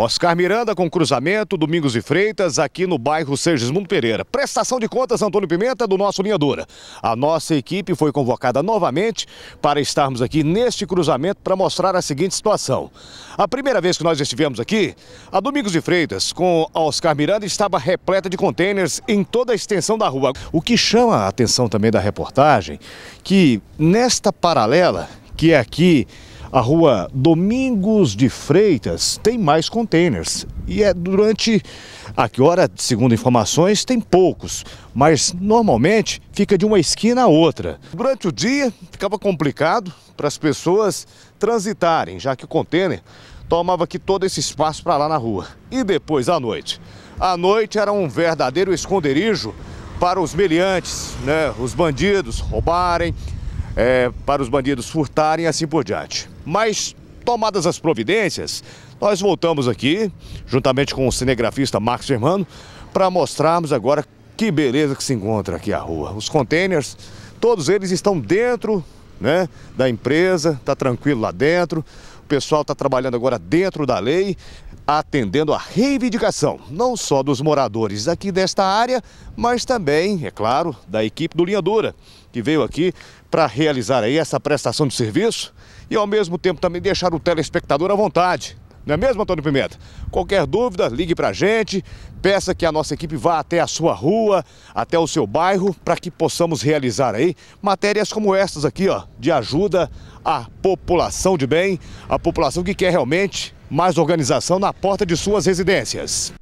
Oscar Miranda com cruzamento, Domingos e Freitas, aqui no bairro Sergismundo Pereira. Prestação de contas, Antônio Pimenta, do nosso Linha Dura. A nossa equipe foi convocada novamente para estarmos aqui neste cruzamento para mostrar a seguinte situação. A primeira vez que nós estivemos aqui, a Domingos e Freitas com a Oscar Miranda estava repleta de contêineres em toda a extensão da rua. O que chama a atenção também da reportagem, que nesta paralela, que é aqui a rua Domingos de Freitas tem mais contêineres e é durante a que hora, segundo informações, tem poucos, mas normalmente fica de uma esquina a outra. Durante o dia ficava complicado para as pessoas transitarem, já que o contêiner tomava aqui todo esse espaço para lá na rua. E depois à noite? À noite era um verdadeiro esconderijo para os meliantes, né, os bandidos roubarem, é, para os bandidos furtarem e assim por diante. Mas, tomadas as providências, nós voltamos aqui, juntamente com o cinegrafista Marcos Germano, para mostrarmos agora que beleza que se encontra aqui a rua. Os contêineres, todos eles estão dentro né, da empresa, está tranquilo lá dentro pessoal está trabalhando agora dentro da lei, atendendo a reivindicação, não só dos moradores aqui desta área, mas também, é claro, da equipe do Linha Dura, que veio aqui para realizar aí essa prestação de serviço e ao mesmo tempo também deixar o telespectador à vontade não é mesmo, Antônio Pimenta? Qualquer dúvida, ligue para a gente, peça que a nossa equipe vá até a sua rua, até o seu bairro, para que possamos realizar aí matérias como estas aqui, ó, de ajuda à população de bem, a população que quer realmente mais organização na porta de suas residências.